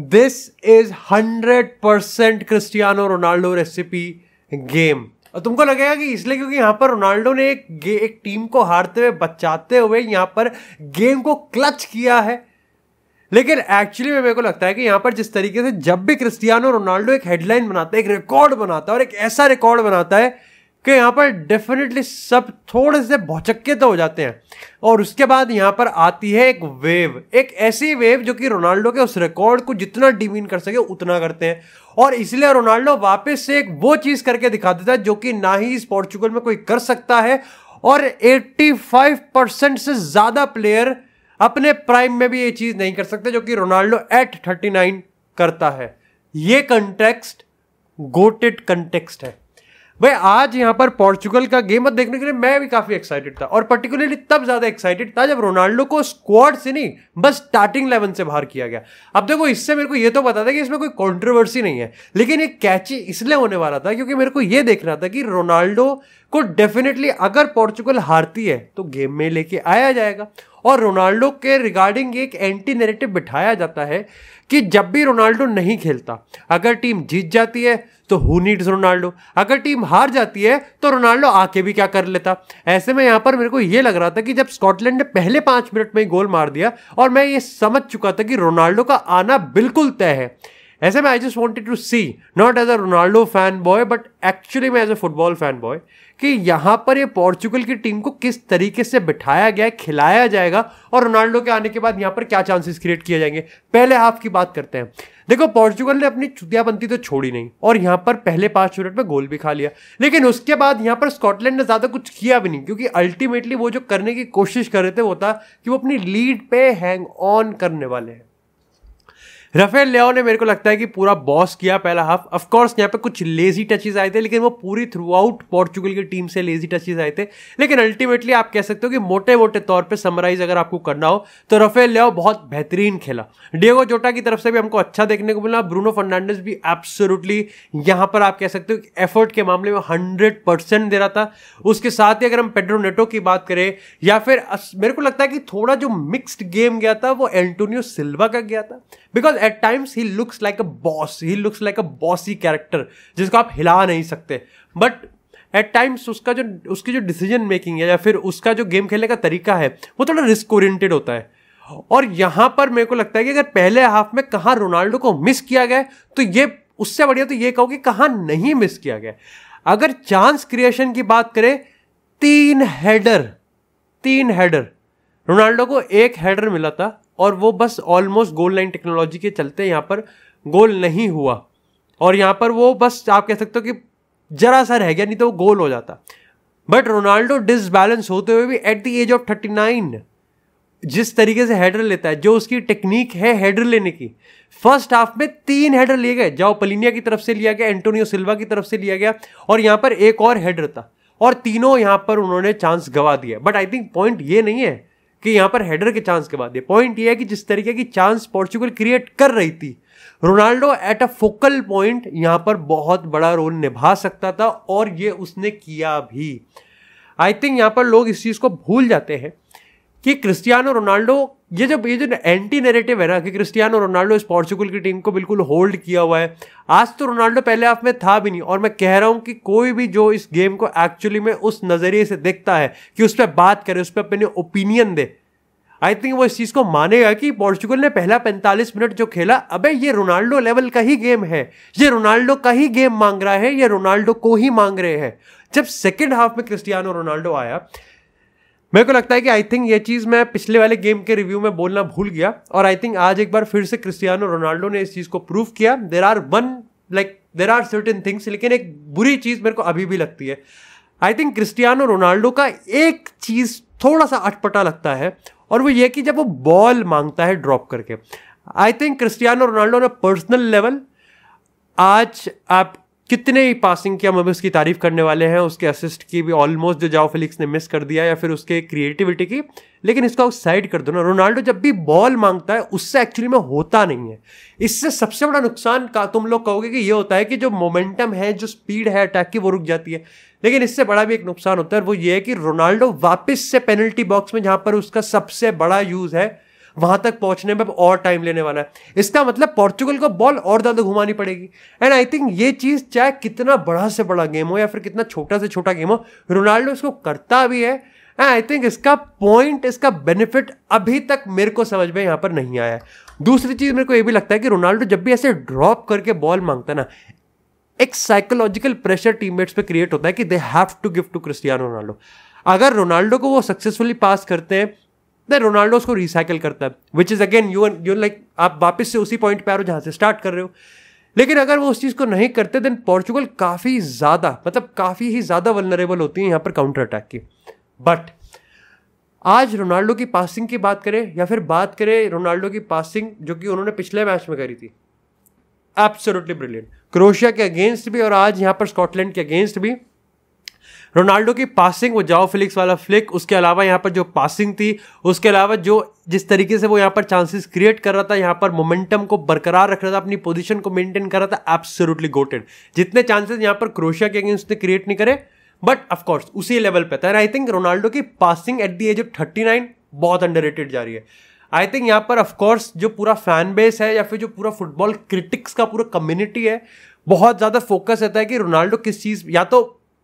this is hundred percent Cristiano Ronaldo recipe game और तुमको लगेगा कि इसलिए क्योंकि यहाँ पर रोनाल्डो ने एक एक टीम को हारते हुए बचाते हुए यहाँ पर गेम को क्लच किया है लेकिन एक्चुअली में मेरे को लगता है कि यहाँ पर जिस तरीके से जब भी क्रिस्टियानो रोनाल्डो एक हेडलाइन बनाता है एक रिकॉर्ड बनाता है और एक ऐसा रिकॉर्ड बनाता है कि यहाँ पर डेफिनेटली सब थोड़े से भौचक्के तो हो जाते हैं और उसके बाद यहाँ पर आती है एक वेव एक ऐसी वेव जो कि रोनाल्डो के उस रिकॉर्ड को जितना डिमीन कर सके उतना करते हैं और इसलिए रोनाल्डो वापस से एक वो चीज़ करके दिखा देता है जो कि ना ही इस पोर्चुगल में कोई कर सकता है और 85 परसेंट से ज़्यादा प्लेयर अपने प्राइम में भी ये चीज़ नहीं कर सकते जो कि रोनाल्डो एट 39 करता है ये कंटेक्स्ट गोटेड कंटेक्स्ट है भाई आज यहाँ पर पोर्चुगल का गेम देखने के लिए मैं भी काफी एक्साइटेड था और पर्टिकुलरली तब ज्यादा एक्साइटेड था जब रोनाल्डो को स्क्वाड से नहीं बस स्टार्टिंग लेवल से बाहर किया गया अब देखो इससे मेरे को ये तो पता था कि इसमें कोई कॉन्ट्रोवर्सी नहीं है लेकिन ये कैची इसलिए होने वाला था क्योंकि मेरे को ये देखना था कि रोनाल्डो को डेफिनेटली अगर पोर्चुगल हारती है तो गेम में लेके आया जाएगा और रोनाल्डो के रिगार्डिंग एक एंटी नेरेटिव बिठाया जाता है कि जब भी रोनाल्डो नहीं खेलता अगर टीम जीत जाती है तो हु नीड्स रोनाल्डो अगर टीम हार जाती है तो रोनाल्डो आके भी क्या कर लेता ऐसे में यहाँ पर मेरे को ये लग रहा था कि जब स्कॉटलैंड ने पहले पाँच मिनट में ही गोल मार दिया और मैं ये समझ चुका था कि रोनाल्डो का आना बिल्कुल तय है ऐसे में I just wanted to see not as a Ronaldo fan boy but actually मैं as a football fan boy कि यहाँ पर ये पोर्चुगल की टीम को किस तरीके से बिठाया गया है खिलाया जाएगा और रोनाल्डो के आने के बाद यहाँ पर क्या चांसेस क्रिएट किए जाएंगे पहले हाफ की बात करते हैं देखो पोर्चुगल ने अपनी चुतियाबंती तो छोड़ी नहीं और यहाँ पर पहले पाँच मिनट में गोल भी खा लिया लेकिन उसके बाद यहाँ पर स्कॉटलैंड ने ज़्यादा कुछ किया भी नहीं क्योंकि अल्टीमेटली वो जो करने की कोशिश कर रहे थे वो था कि वो अपनी लीड पे हैंग ऑन करने वाले हैं रफेल लियाओ ने मेरे को लगता है कि पूरा बॉस किया पहला हाफ ऑफकोर्स यहाँ पे कुछ लेजी टचेज आए थे लेकिन वो पूरी थ्रू आउट पोर्चुगल की टीम से लेजी टचेज आए थे लेकिन अल्टीमेटली आप कह सकते हो कि मोटे मोटे तौर पर समराइज अगर आपको करना हो तो रफेल लियाओ बहुत बेहतरीन खेला डेगो जोटा की तरफ से भी हमको अच्छा देखने को मिला ब्रूनो फर्नांडिस भी एब्सोलूटली यहाँ पर आप कह सकते हो कि एफर्ट के मामले में हंड्रेड परसेंट दे रहा था उसके साथ ही अगर हम पेड्रो नेटो की बात करें या फिर मेरे को लगता है कि थोड़ा जो मिक्सड गेम गया था वो एंटोनियो सिल्वा का गया था because at times he looks like a boss he looks like a bossy character जिसको आप हिला नहीं सकते बट एट टाइम्स उसका जो उसकी जो डिसीजन मेकिंग है या फिर उसका जो गेम खेलने का तरीका है वो थोड़ा रिस्क ओरिएंटेड होता है और यहाँ पर मेरे को लगता है कि अगर पहले हाफ में कहाँ रोनाल्डो को मिस किया गया तो ये उससे बढ़िया तो ये कहो कि कहाँ नहीं मिस किया गया अगर चांस क्रिएशन की बात करें तीन हेडर तीन हेडर रोनाल्डो को एक हेडर मिला था और वो बस ऑलमोस्ट गोल लाइन टेक्नोलॉजी के चलते यहाँ पर गोल नहीं हुआ और यहाँ पर वो बस आप कह सकते हो कि जरा सा रह गया नहीं तो वो गोल हो जाता बट रोनाल्डो डिसबैलेंस होते हुए भी at the age of thirty nine जिस तरीके से हेडर लेता है जो उसकी टेक्निक है हेडर लेने की फर्स्ट हाफ में तीन हेडर लिए गए जाओ पलिनिया की तरफ से लिया गया एंटोनियो सिल्वा की तरफ से लिया गया और यहाँ पर एक और हेडर था और तीनों यहाँ पर उन्होंने चांस गवा दिया बट आई थिंक पॉइंट ये नहीं है कि यहां पर हेडर के चांस के बाद ये पॉइंट ये है कि जिस तरीके की चांस पोर्चुगल क्रिएट कर रही थी Ronaldo at a focal point यहां पर बहुत बड़ा रोल निभा सकता था और ये उसने किया भी आई थिंक यहां पर लोग इस चीज़ को भूल जाते हैं कि क्रिस्टियानो रोनाल्डो ये जब ये जो एंटी नेरेटिव है ना कि क्रिस्टियानो रोनाल्डो इस पोर्चुगल की टीम को बिल्कुल होल्ड किया हुआ है आज तो रोनाल्डो पहले हाफ में था भी नहीं और मैं कह रहा हूँ कि कोई भी जो इस गेम को एक्चुअली में उस नज़रिए से देखता है कि उस पर बात करे उस पर अपनी ओपिनियन दे आई थिंक वो इस चीज़ को मानेगा कि पोर्चुगल ने पहला 45 मिनट जो खेला अबे ये रोनाल्डो लेवल का ही गेम है ये रोनाल्डो का ही गेम मांग रहा है ये रोनाल्डो को ही मांग रहे हैं जब सेकेंड हाफ में क्रिस्टियानो रोनाल्डो आया मेरे को लगता है कि आई थिंक ये चीज़ मैं पिछले वाले गेम के रिव्यू में बोलना भूल गया और आई थिंक आज एक बार फिर से क्रिस्टियानो रोनाल्डो ने इस चीज़ को प्रूव किया there are one like there are certain things लेकिन एक बुरी चीज़ मेरे को अभी भी लगती है आई थिंक क्रिस्टियानो रोनाल्डो का एक चीज़ थोड़ा सा अटपटा लगता है और वो ये कि जब वो बॉल मांगता है ड्रॉप करके आई थिंक क्रिस्टियानो रोनाल्डो ने पर्सनल लेवल आज आप कितने ही पासिंग की हम अभी उसकी तारीफ करने वाले हैं उसके असिस्ट की भी ऑलमोस्ट जो जाओ फिलिक्स ने मिस कर दिया या फिर उसके क्रिएटिविटी की लेकिन इसको साइड कर दो ना रोनाल्डो जब भी बॉल मांगता है उससे एक्चुअली में होता नहीं है इससे सबसे बड़ा नुकसान का तुम लोग कहोगे कि ये होता है कि जो मोमेंटम है जो स्पीड है अटैक की वो रुक जाती है लेकिन इससे बड़ा भी एक नुकसान होता है वो ये है कि रोनाल्डो वापस से पेनल्टी बॉक्स में जहाँ पर उसका सबसे बड़ा यूज़ है वहां तक पहुंचने में और टाइम लेने वाला है इसका मतलब पोर्चुगल को बॉल और ज़्यादा घुमानी पड़ेगी एंड आई थिंक ये चीज़ चाहे कितना बड़ा से बड़ा गेम हो या फिर कितना छोटा से छोटा गेम हो रोनाल्डो इसको करता भी है एंड आई थिंक इसका पॉइंट इसका बेनिफिट अभी तक मेरे को समझ में यहां पर नहीं आया है दूसरी चीज़ मेरे को ये भी लगता है कि रोनाल्डो जब भी ऐसे ड्रॉप करके बॉल मांगता है ना एक साइकोलॉजिकल प्रेशर टीममेट्स पे क्रिएट होता है कि they have to give to Cristiano Ronaldo अगर रोनाल्डो को वो सक्सेसफुली पास करते हैं दैन रोनाल्डो उसको रिसाइकिल करता है which is again you and you like आप वापस से उसी पॉइंट पर आ रहे हो जहाँ से स्टार्ट कर रहे हो लेकिन अगर वो उस चीज़ को नहीं करते देन पोर्चुगल काफ़ी ज़्यादा मतलब काफ़ी ही ज़्यादा वलनरेबल होती है यहाँ पर काउंटर अटैक की बट आज रोनाल्डो की पासिंग की बात करें या फिर बात करें रोनाल्डो की पासिंग जो कि उन्होंने पिछले मैच में करी थी एब्सोल्युटली ब्रिलियंट क्रोशिया के अगेंस्ट भी और आज यहाँ पर स्कॉटलैंड के अगेंस्ट भी रोनाल्डो की पासिंग वो जाओ फिलिक्स वाला फ्लिक उसके अलावा यहाँ पर जो पासिंग थी उसके अलावा जो जिस तरीके से वो यहाँ पर चांसेस क्रिएट कर रहा था यहाँ पर मोमेंटम को बरकरार रख रहा था अपनी पोजीशन को मेंटेन कर रहा था एब्सोल्युटली गोटेड जितने चांसेस यहाँ पर क्रोशिया के अगेंस्ट उसने क्रिएट नहीं करे बट ऑफकोर्स उसी लेवल पर था एंड आई थिंक रोनाल्डो की passing at the age of thirty nine बहुत अंडर जा रही है आई थिंक यहाँ पर ऑफकोर्स जो पूरा फैन बेस है या फिर जो पूरा फुटबॉल क्रिटिक्स का पूरा कम्युनिटी है बहुत ज़्यादा फोकस रहता है कि रोनाल्डो किस चीज़ या तो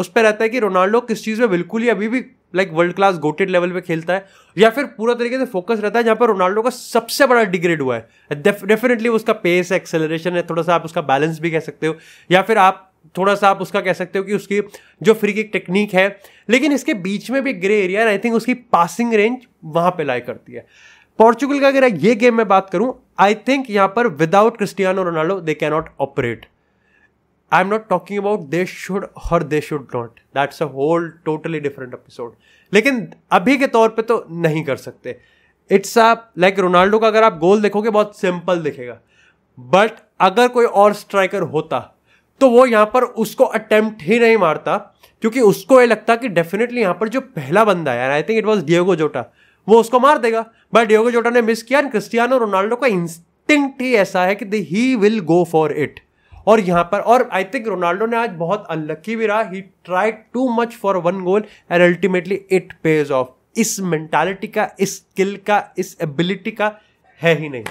उस पर रहता है कि रोनाल्डो किस चीज़ में बिल्कुल ही अभी भी like world class goated level पे खेलता है या फिर पूरा तरीके से फोकस रहता है जहाँ पर रोनाल्डो का सबसे बड़ा डिग्रेड हुआ है डेफिनेटली उसका पेस है एक्सेलरेशन है थोड़ा सा आप उसका बैलेंस भी कह सकते हो या फिर आप थोड़ा सा आप उसका कह सकते हो कि उसकी जो फ्री की टेक्निक है लेकिन इसके बीच में भी ग्रे एरिया आई थिंक उसकी पासिंग रेंज वहाँ पर लाई करती है पोर्चुगल का अगर ये गेम में बात करूँ आई थिंक यहाँ पर without Cristiano Ronaldo they cannot operate I am not talking about they should her they should not that's a whole totally different episode लेकिन अभी के तौर पे तो नहीं कर सकते इट्स अ लाइक रोनाल्डो का अगर आप गोल देखोगे बहुत सिंपल दिखेगा बट अगर कोई और स्ट्राइकर होता तो वो यहाँ पर उसको अटेम्प्ट ही नहीं मारता क्योंकि उसको ये लगता कि डेफिनेटली यहाँ पर जो पहला बंदा आया I think it was Diogo Jota वो उसको मार देगा बट डिएगो जोटा ने मिस किया क्रिस्टियानो रोनाल्डो का इंस्टिंक्ट ही ऐसा है कि he will go for it और यहाँ पर और आई थिंक रोनाल्डो ने आज बहुत अनलक्की भी रहा he try too much for one goal and ultimately it pays off इस मेंटालिटी का इस स्किल का इस एबिलिटी का है ही नहीं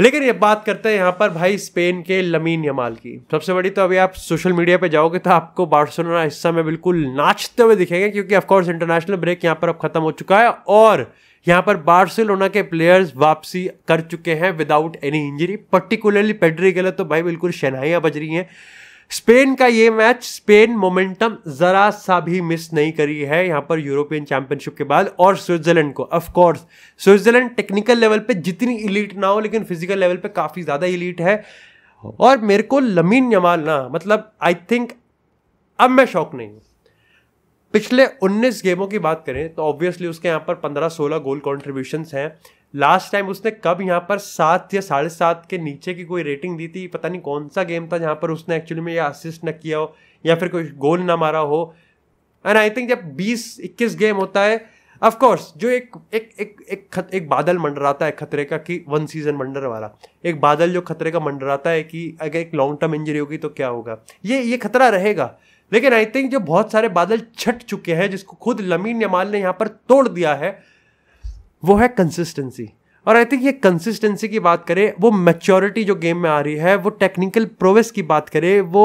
लेकिन ये बात करते हैं यहाँ पर भाई स्पेन के लमीन यमाल की सबसे बड़ी तो अभी आप सोशल मीडिया पे जाओगे तो आपको बार्सोलोना हिस्सा में बिल्कुल नाचते हुए दिखेंगे क्योंकि ऑफकोर्स इंटरनेशनल ब्रेक यहाँ पर अब खत्म हो चुका है और यहाँ पर बार्सिलोना के प्लेयर्स वापसी कर चुके हैं without any injury particularly Pedri गलत तो भाई बिल्कुल शहनाइयाँ बज रही हैं स्पेन का ये मैच स्पेन मोमेंटम जरा सा भी मिस नहीं करी है यहाँ पर यूरोपियन चैंपियनशिप के बाद और स्विट्जरलैंड को of course Switzerland technical level पे जितनी इलीट ना हो लेकिन फिजिकल लेवल पे काफ़ी ज़्यादा इलीट है और मेरे को लमीन जमाल ना मतलब आई थिंक अब मैं शौक नहीं हूँ पिछले 19 गेमों की बात करें तो ऑब्वियसली उसके यहाँ पर 15-16 गोल कॉन्ट्रीब्यूशंस हैं लास्ट टाइम उसने कब यहाँ पर सात या साढ़े सात के नीचे की कोई रेटिंग दी थी पता नहीं कौन सा गेम था जहाँ पर उसने एक्चुअली में यह असिस्ट न किया हो या फिर कोई गोल ना मारा हो एंड आई थिंक जब बीस इक्कीस गेम होता है अफकोर्स जो एक एक एक एक खत, एक बादल मंडराता है खतरे का कि वन सीजन मंडर वाला एक बादल जो खतरे का मंडराता है कि अगर एक लॉन्ग टर्म इंजरी होगी तो क्या होगा ये ये खतरा रहेगा लेकिन आई थिंक जो बहुत सारे बादल छट चुके हैं जिसको खुद लमीन यमाल ने यहाँ पर तोड़ दिया है वो है कंसिस्टेंसी और आई थिंक ये कंसिस्टेंसी की बात करें वो मेच्योरिटी जो गेम में आ रही है वो टेक्निकल प्रोवेस की बात करें वो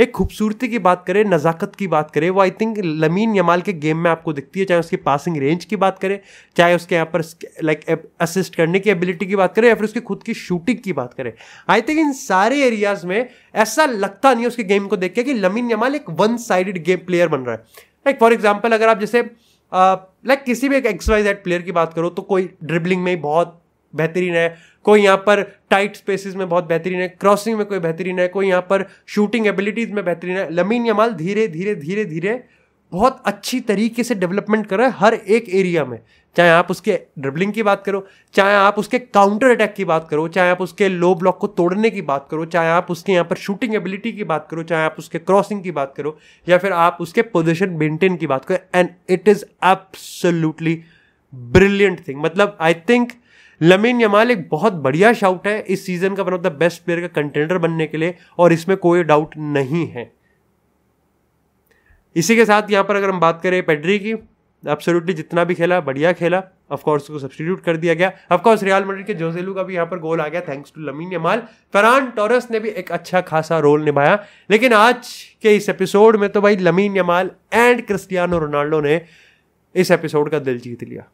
एक खूबसूरती की बात करें नज़ाकत की बात करें वो आई थिंक लमीन यमाल के गेम में आपको दिखती है चाहे उसकी पासिंग रेंज की बात करें चाहे उसके यहाँ पर लाइक असिस्ट करने की एबिलिटी की बात करें या फिर उसकी खुद की शूटिंग की बात करें आई थिंक इन सारे एरियाज में ऐसा लगता नहीं है उसके गेम को देख के कि लमीन यमाल एक वन साइड गेम प्लेयर बन रहा है लाइक फॉर एग्जाम्पल अगर आप जैसे uh, लाइक किसी भी एक एक्सवाइज एट प्लेयर की बात करो तो कोई ड्रिबलिंग में बहुत बेहतरीन है कोई यहाँ पर टाइट स्पेसिस में बहुत बेहतरीन है क्रॉसिंग में कोई बेहतरीन है कोई यहाँ पर शूटिंग एबिलिटीज में बेहतरीन है लमीन यमाल धीरे धीरे धीरे धीरे बहुत अच्छी तरीके से डेवलपमेंट कर रहा है हर एक एरिया में चाहे आप उसके ड्रिबलिंग की बात करो चाहे आप उसके काउंटर अटैक की बात करो चाहे आप उसके लो ब्लॉक को तोड़ने की बात करो चाहे आप उसके यहाँ पर शूटिंग एबिलिटी की बात करो चाहे आप उसके क्रॉसिंग की बात करो या फिर आप उसके पोजिशन मेंटेन की बात करो and it is absolutely brilliant thing मतलब आई थिंक लमीन यमाल एक बहुत बढ़िया शाउट है इस सीजन का one of the best player का कंटेंडर बनने के लिए और इसमें कोई डाउट नहीं है इसी के साथ यहाँ पर अगर हम बात करें पेड्री की एब्सोल्युटली जितना भी खेला बढ़िया खेला ऑफकोर्स उसको सब्सटीट्यूट कर दिया गया ऑफकोर्स रियल मंडल के जोजेलू का भी यहाँ पर गोल आ गया thanks to Lamine Yamal Ferran Torres ने भी एक अच्छा खासा रोल निभाया लेकिन आज के इस एपिसोड में तो भाई Lamine Yamal and Cristiano Ronaldo ने इस एपिसोड का दिल जीत लिया